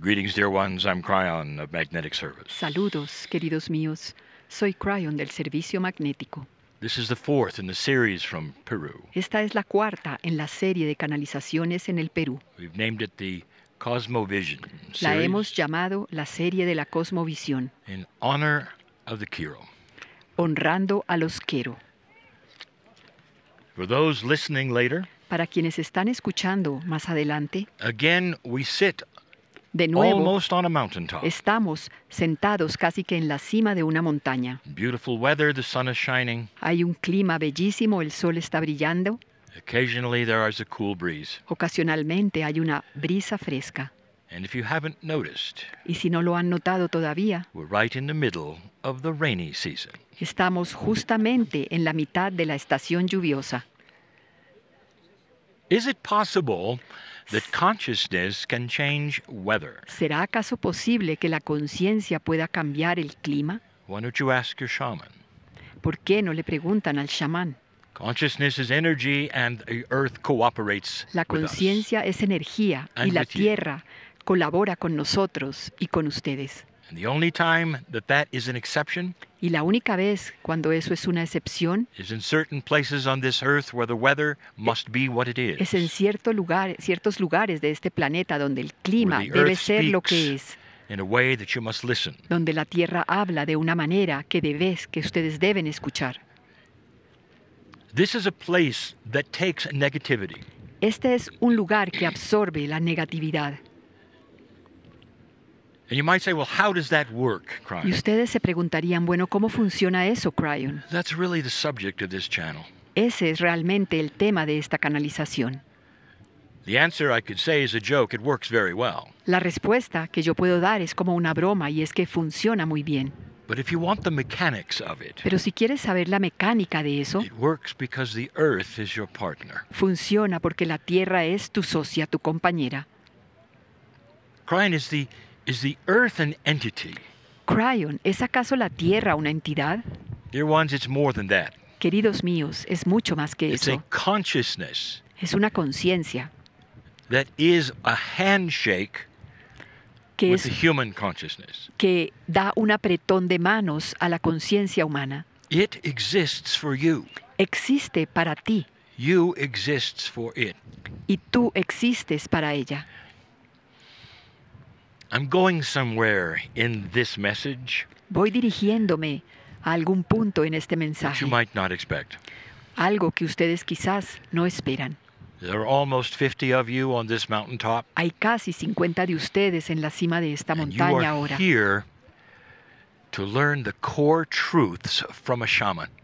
Greetings, dear ones. I'm Cryon of Magnetic Service. Saludos, queridos míos. Soy Cryon del Servicio Magnético. This is the fourth in the series from Peru. Esta es la cuarta en la serie de canalizaciones en el Perú. We've named it the Cosmovision series la hemos llamado la serie de la Cosmovisión. In honor of the Kiro. Honrando a los Quero. For those listening later, para quienes están escuchando más adelante, again we sit de nuevo, estamos sentados casi que en la cima de una montaña. Hay un clima bellísimo, el sol está brillando. Ocasionalmente hay una brisa fresca. y si no lo han notado todavía, Estamos justamente en la mitad de la estación lluviosa. ¿Es posible... that consciousness can change weather? ¿Será acaso posible que la conciencia pueda cambiar el clima? Why don't you ask your shaman? ¿Por qué no le preguntan al chamán? Consciousness is energy and the earth cooperates La conciencia es energía y la tierra colabora con nosotros y con ustedes. And the only time that that is an exception Y la única vez cuando eso es una excepción es en ciertos lugares de este planeta donde el clima debe ser lo que es. Donde la tierra habla de una manera que debes, que ustedes deben escuchar. Este es un lugar que absorbe la negatividad. Y ustedes se preguntarían, bueno, ¿cómo funciona eso, Cryon? Ese es realmente el tema de esta canalización. La respuesta que yo puedo dar es como una broma y es que funciona muy bien. Pero si quieres saber la mecánica de eso, Funciona porque la tierra es tu socia, tu compañera. Cryon es Is the earth an entity? Cryon, ¿es acaso la Tierra una entidad? Dear ones, it's more than that. Queridos míos, es mucho más que it's eso. A consciousness es una conciencia. That is a handshake que, with es, the human consciousness. que da un apretón de manos a la conciencia humana. It exists for you. Existe para ti. You exists for it. Y tú existes para ella. Voy dirigiéndome a algún punto en este mensaje, algo que ustedes quizás no esperan. Hay casi 50 de ustedes en la cima de esta montaña ahora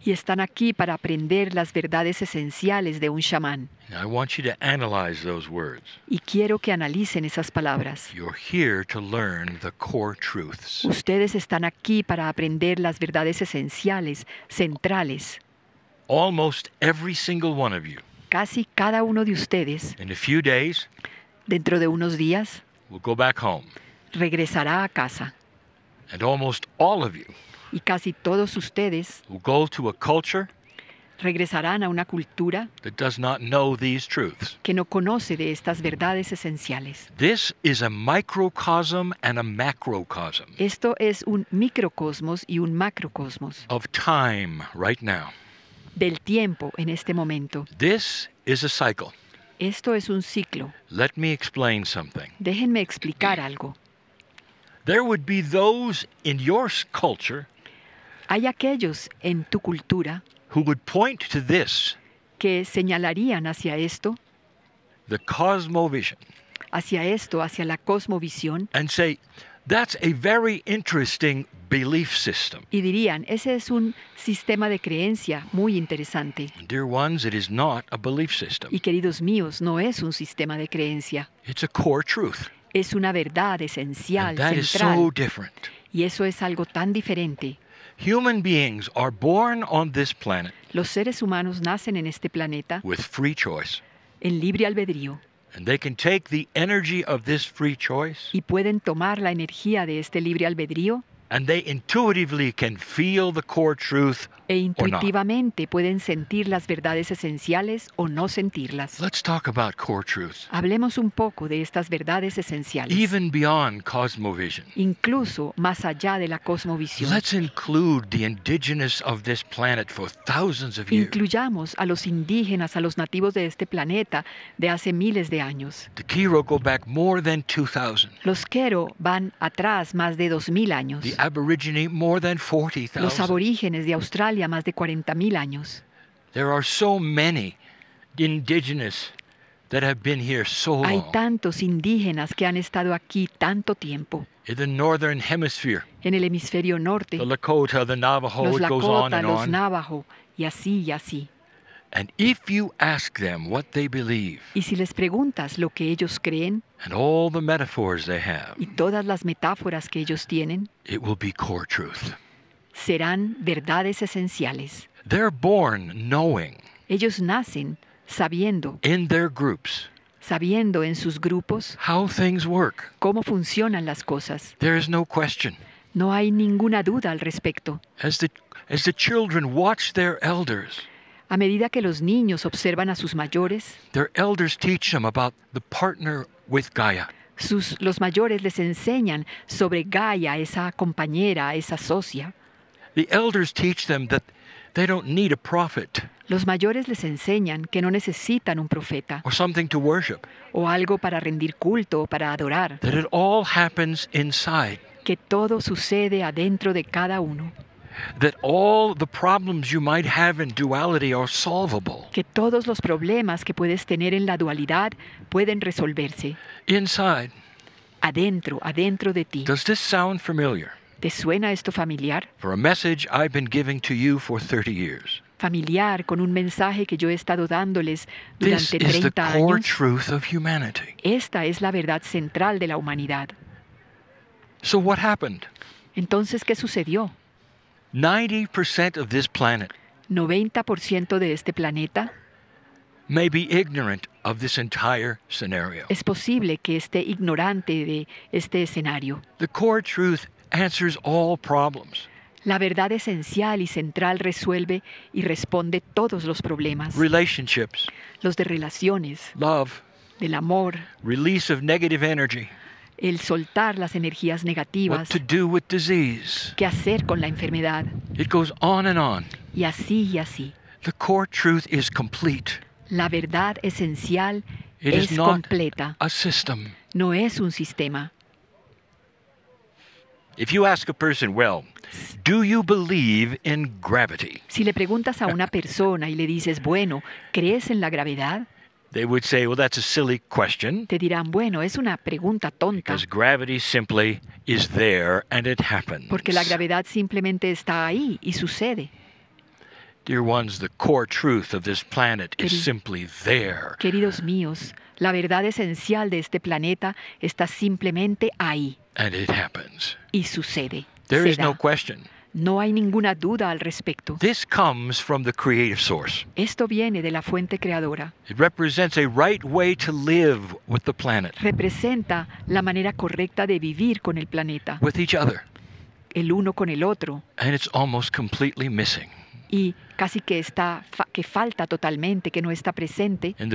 y están aquí para aprender las verdades esenciales de un chamán. I want you to analyze those words. Y quiero que analicen esas palabras. You're here to learn the core truths. Ustedes están aquí para aprender las verdades esenciales, centrales. Almost every single one of you. Casi cada uno de ustedes. In a few days. Dentro de unos días. We'll go back home. Regresará a casa. And almost all of you. Y casi todos ustedes. Will go to a culture regresarán a una cultura que no conoce de estas verdades esenciales. Esto es un microcosmos y un macrocosmos del tiempo en este momento. Esto es un ciclo. Déjenme explicar algo. Hay aquellos en tu cultura who would point to this, que señalarían hacia esto, the cosmovision, hacia esto, hacia la cosmovisión, and say, that's a very interesting belief system. Y dirían, ese es un sistema de creencia muy interesante. Dear ones, it is not a belief system. Y queridos míos, no es un sistema de creencia. It's a core truth. Es una verdad esencial, and that central. Is so different. Y eso es algo tan diferente. Human beings are born on this planet. Los seres humanos nacen en este planeta. With free choice. En libre albedrío. And they can take the energy of this free choice. Y pueden tomar la energía de este libre albedrío. And they intuitively can feel the core truth e intuitivamente pueden sentir las verdades esenciales o no sentirlas. Let's talk about core truths. Hablemos un poco de estas verdades esenciales. Even beyond cosmovision. Incluso más allá de la cosmovisión. Let's include the indigenous of this planet for thousands of years. Incluyamos a los indígenas, a los nativos de este planeta de hace miles de años. The Kiro go back more than 2000. Los Kero van atrás más de 2000 años. The los aborígenes de Australia, más de 40.000 años. Hay tantos indígenas que han estado aquí tanto tiempo. En el hemisferio norte. los Lakota, los Navajo, y así y así. And if you ask them what they believe, y si les preguntas lo que ellos creen, and all the metaphors they have, y todas las metáforas que ellos tienen, it will be core truth. serán verdades esenciales. They're born knowing. Ellos nacen sabiendo. In their groups. Sabiendo en sus grupos. How things work. Cómo funcionan las cosas. There is no question. No hay ninguna duda al respecto. As the, as the children watch their elders. A medida que los niños observan a sus mayores, em Sus, los mayores les enseñan sobre Gaia, esa compañera, esa socia. Los mayores les enseñan que no necesitan un profeta o algo para rendir culto o para adorar. Que todo sucede adentro de cada uno that all the problems you might have in duality are solvable. Que todos los problemas que puedes tener en la dualidad pueden resolverse. Inside. Adentro, adentro de ti. Does this sound familiar? ¿Te suena esto familiar? For a message I've been giving to you for 30 years. Familiar con un mensaje que yo he estado dándoles durante this 30 is the años. Core truth of humanity. Esta es la verdad central de la humanidad. So what happened? Entonces, ¿qué sucedió? 90% of this planet 90% de este planeta may be ignorant of this entire scenario. Es posible que esté ignorante de este escenario. The core truth answers all problems. La verdad esencial y central resuelve y responde todos los problemas. Relationships. Los de relaciones. Love. Del amor. Release of negative energy. el soltar las energías negativas, qué hacer con la enfermedad. Y así y así. La verdad esencial es completa. No es un sistema. Si le preguntas a una persona y le dices, bueno, ¿crees en la gravedad? They would say, well, that's a silly question. Te dirán, bueno, es una pregunta tonta. Because gravity simply is there and it happens. Porque la gravedad simplemente está ahí y sucede. Dear ones, the core truth of this planet is simply there. Queridos míos, la verdad esencial de este planeta está simplemente ahí. And it happens. Y sucede. There Se is da. no question. No hay ninguna duda al respecto. Esto viene de la fuente creadora. Representa la manera correcta de vivir con el planeta. El uno con el otro. Y casi que está que falta totalmente, que no está presente. En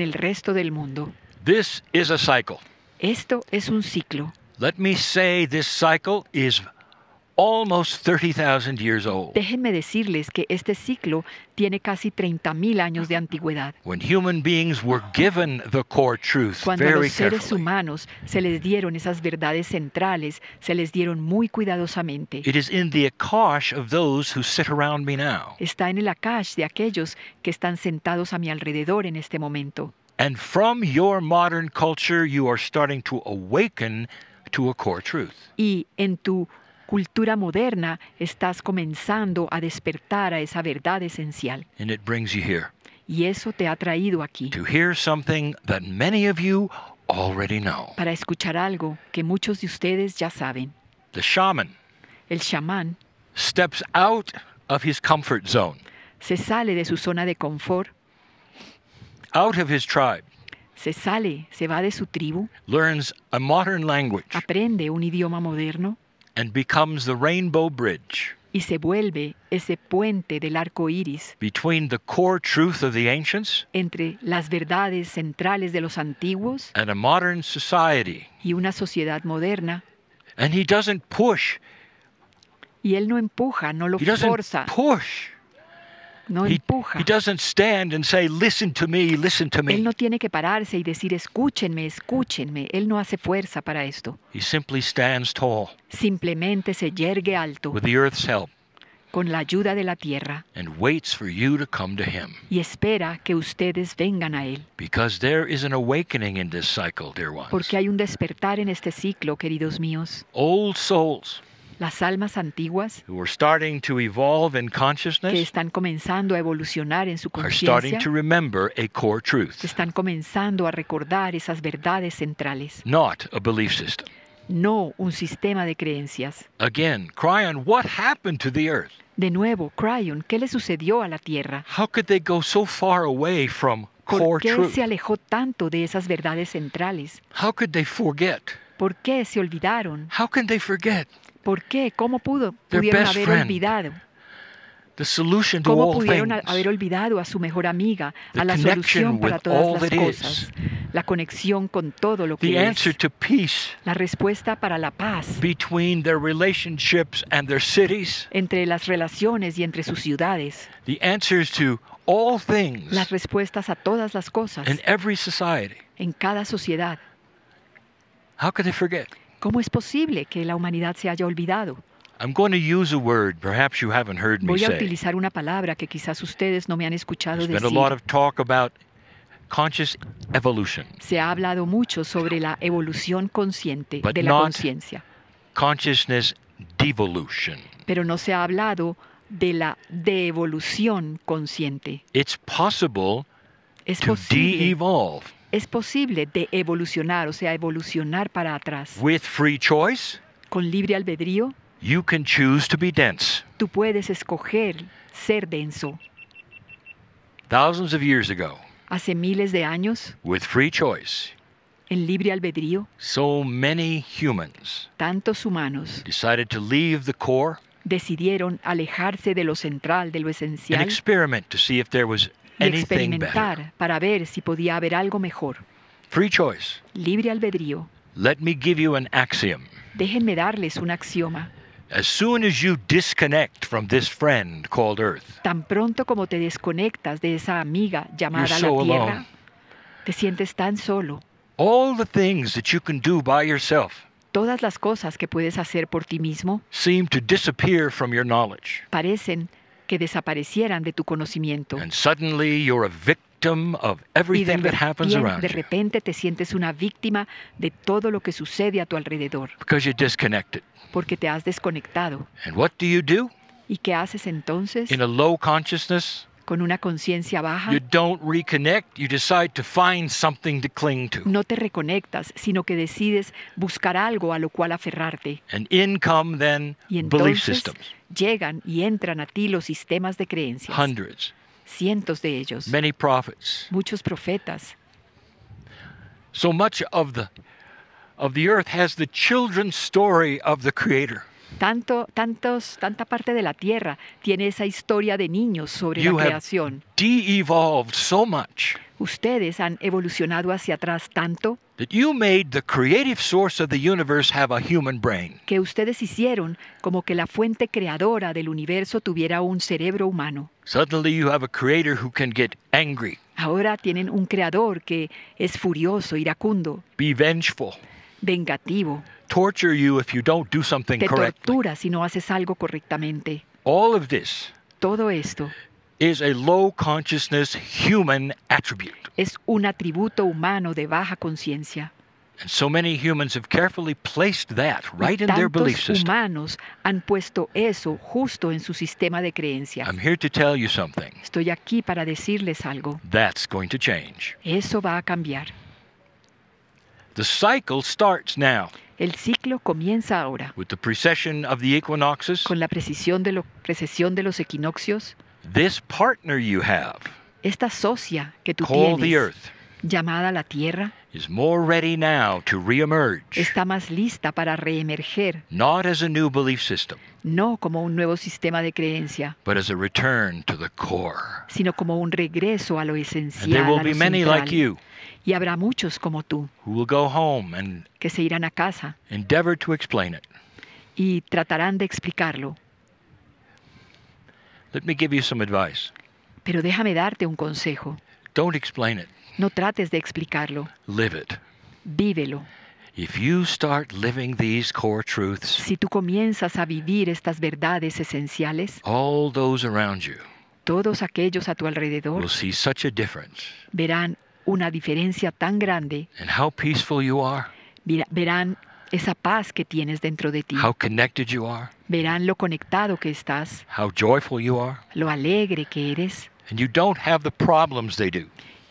el resto del mundo. Esto es un ciclo. Let me say this cycle is almost 30,000 years old. Déjenme decirles que este ciclo tiene casi 30,000 años de antigüedad. When human beings were given the core truth Cuando very Cuando los seres humanos se les dieron esas verdades centrales, se les dieron muy cuidadosamente. It is in the akash of those who sit around me now. Está en el akash de aquellos que están sentados a mi alrededor en este momento. And from your modern culture you are starting to awaken to a core truth. Y en tu cultura moderna estás comenzando a despertar a esa verdad esencial. Y eso te ha traído aquí. Para escuchar algo que muchos de ustedes ya saben. The shaman. El chamán. Steps out of his comfort zone. Se sale de su zona de confort. Out of his tribe. Se sale, se va de su tribu. Learns a modern language. Aprende un idioma moderno. and becomes the rainbow bridge y se vuelve ese puente del arco iris between the core truth of the ancients entre las verdades centrales de los antiguos and a modern society y una sociedad moderna and he doesn't push y él no empuja no lo he doesn't forza push No Él no tiene que pararse y decir, escúchenme, escúchenme. Él no hace fuerza para esto. Simplemente se yergue alto. Con la ayuda de la tierra. Y espera que ustedes vengan a él. Porque hay un despertar en este ciclo, queridos míos. Old souls las almas antiguas que están comenzando a evolucionar en su conciencia, están comenzando a recordar esas verdades centrales, no un sistema de creencias. De nuevo, Cryon, ¿qué le sucedió a la Tierra? ¿Por qué se alejó tanto de esas verdades centrales? How could they forget? ¿Por qué se olvidaron? can forget? ¿Por qué? ¿Cómo pudo? pudieron haber olvidado? ¿Cómo haber olvidado a su mejor amiga, a la solución para todas las cosas, la conexión con todo lo que es, la respuesta para la paz entre las relaciones y entre sus ciudades, las respuestas a todas las cosas en cada sociedad? ¿Cómo pudieron olvidar? ¿Cómo es posible que la humanidad se haya olvidado? Voy a utilizar una palabra que quizás ustedes no me han escuchado decir. Se ha hablado mucho sobre la evolución consciente de la conciencia, pero no se ha hablado de la devolución consciente. Es posible de es posible de evolucionar, o sea, evolucionar para atrás. With free choice, con libre albedrío, you can choose to be dense. Tú puedes escoger ser denso. Thousands of years ago, hace miles de años, with free choice, en libre albedrío, so many humans, tantos humanos, decided to leave the core, decidieron alejarse de lo central, de lo esencial, experiment to see if there was experimentar para ver si podía haber algo mejor. Libre albedrío. Déjenme darles un axioma. Tan pronto como te desconectas de esa amiga llamada la Tierra. Te sientes tan solo. todas las cosas que puedes hacer por ti mismo seem to disappear from your parecen que desaparecieran de tu conocimiento. Y De repente te sientes una víctima de todo lo que sucede a tu alrededor. Porque te has desconectado. ¿Y qué haces entonces? en low consciousness con una conciencia baja. No te reconectas, sino que decides buscar algo a lo cual aferrarte. y entonces belief systems. llegan y entran a ti los sistemas de creencias. Hundreds. Cientos de ellos. Many prophets. Muchos profetas. So much of the of the earth has the children's story of the creator. Tanto, tantos, tanta parte de la Tierra tiene esa historia de niños sobre la creación. Ustedes han evolucionado hacia atrás tanto que ustedes hicieron como que la fuente creadora del universo tuviera un cerebro humano. Ahora tienen un creador que es furioso, iracundo. Vengativo. torture you if you don't do something te tortura si no haces algo correctamente. All of this Todo esto is a low consciousness human attribute. es un atributo humano de baja conciencia. And so many humans have carefully placed that right in their belief Tantos system. humanos han puesto eso justo en su sistema de creencias. I'm here to tell you something. Estoy aquí para decirles algo. That's going to change. Eso va a cambiar. The cycle starts now. El ciclo comienza ahora. With the precession of the equinoxes, con la precesión de, lo, precesión de los equinoccios. This partner you have, esta socia que tú tienes, the earth, llamada la Tierra, is more ready now to reemerge. Está más lista para reemerger. Not as a new belief system. No como un nuevo sistema de creencia. But as a return to the core. Sino como un regreso a lo esencial. And there will be central. many like you. Y habrá muchos como tú que se irán a casa y tratarán de explicarlo. Pero déjame darte un consejo. No trates de explicarlo. Live Vívelo. si tú comienzas a vivir estas verdades esenciales, todos aquellos a tu alrededor verán una diferencia tan grande. verán esa paz que tienes dentro de ti. Verán lo conectado que estás. Lo alegre que eres.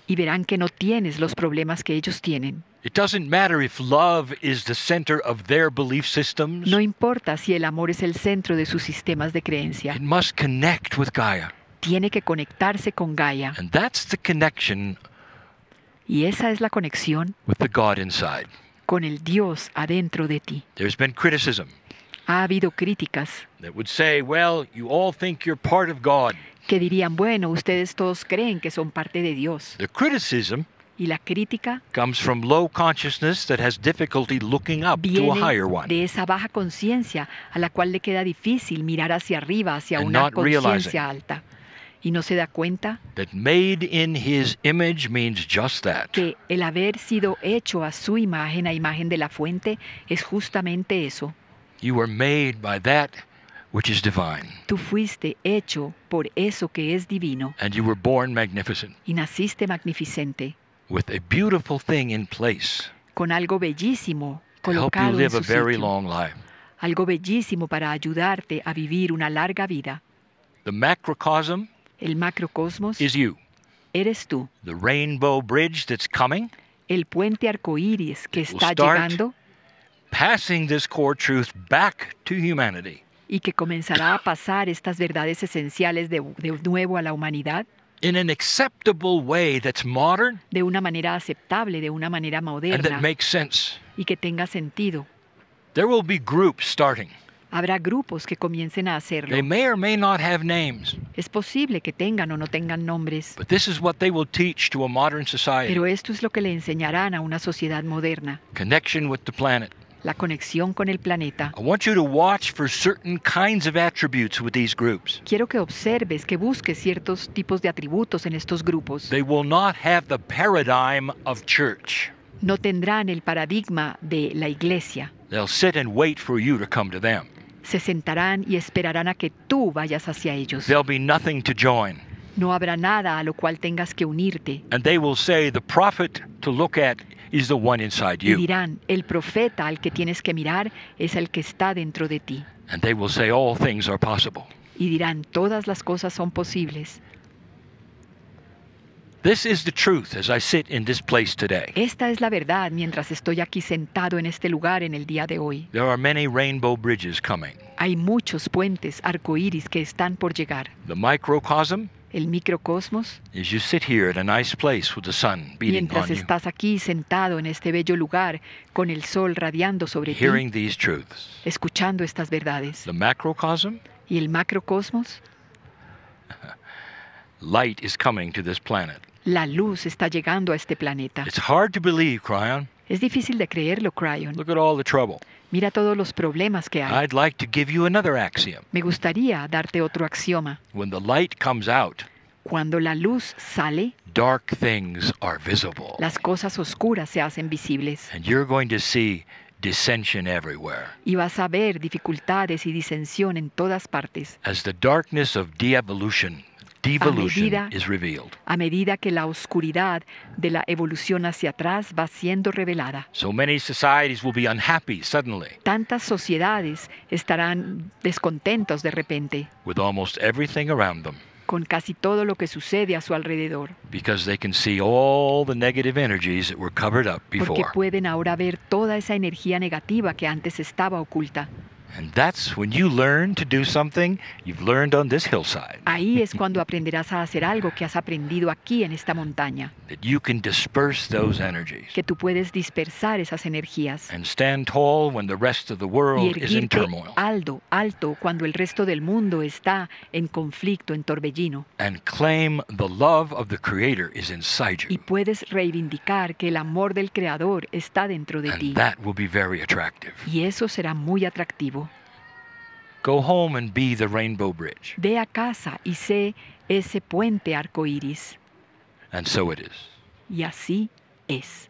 Y verán que no tienes los problemas que ellos tienen. No importa si el amor es el centro de sus sistemas de creencia. Tiene que conectarse con Gaia. And that's the connection y esa es la conexión con el Dios adentro de ti. Ha habido críticas que dirían, bueno, ustedes todos creen que son parte de Dios. y la crítica viene de esa baja conciencia a la cual le queda difícil mirar hacia arriba, hacia una conciencia alta y no se da cuenta que el haber sido hecho a su imagen, a imagen de la fuente, es justamente eso. You were made by that which is divine. Tú fuiste hecho por eso que es divino. you were born magnificent. Y naciste magnificente. Con algo bellísimo colocado en su sitio. Algo bellísimo para ayudarte a vivir una larga vida. The macrocosm El macrocosmos is you. Eres tú. The rainbow bridge that's coming. El puente arcoíris que está llegando. Passing this core truth back to humanity. Y que comenzará a pasar estas verdades esenciales de, de nuevo a la humanidad. in an acceptable way that's modern de una manera aceptable de una manera moderna and that makes sense y que tenga sentido there will be groups starting Habrá grupos que comiencen a hacerlo. Es posible que tengan o no tengan nombres. Pero esto es lo que le enseñarán a una sociedad moderna. La conexión con el planeta. Quiero que observes, que busques ciertos tipos de atributos en estos grupos. No tendrán el paradigma de la iglesia. They'll sit and wait for you to come to them se sentarán y esperarán a que tú vayas hacia ellos. No habrá nada a lo cual tengas que unirte. Y dirán, el profeta al que tienes que mirar es el que está dentro de ti. Y dirán, todas las cosas son posibles. This is the truth as I sit in this place today. Esta es la verdad mientras estoy aquí sentado en este lugar en el día de hoy. There are many rainbow bridges coming. Hay muchos puentes arcoíris que están por llegar. The microcosm el microcosmos. As you sit here in a nice place with the sun beating mientras estás aquí sentado en este bello lugar con el sol radiando sobre ti. hearing these truths. escuchando estas verdades. The macrocosm. Y el macrocosmos. Light is coming to this planet. La luz está llegando a este planeta. Es difícil de creerlo, Cryon. Mira todos los problemas que hay. Me gustaría darte otro axioma. cuando la luz sale, Las cosas oscuras se hacen visibles. Y vas a ver dificultades y disensión en todas partes a medida, a medida que la oscuridad de la evolución hacia atrás va siendo revelada. Tantas sociedades estarán descontentos de repente. con casi todo lo que sucede a su alrededor. Porque pueden ahora ver toda esa energía negativa que antes estaba oculta. And that's when you learn to do something you've learned on this hillside. Ahí es cuando aprenderás a hacer algo que has aprendido aquí en esta montaña. That you can disperse those energies. Que tú puedes dispersar esas energías. And stand tall when the rest of the world is in turmoil. Alto, alto cuando el resto del mundo está en conflicto, en torbellino. And claim the love of the creator is inside you. Y puedes reivindicar que el amor del creador está dentro de and ti. That will be very attractive. Y eso será muy atractivo. Go home and be the rainbow bridge. Ve a casa y sé ese puente arcoíris. And so it is. Y así es.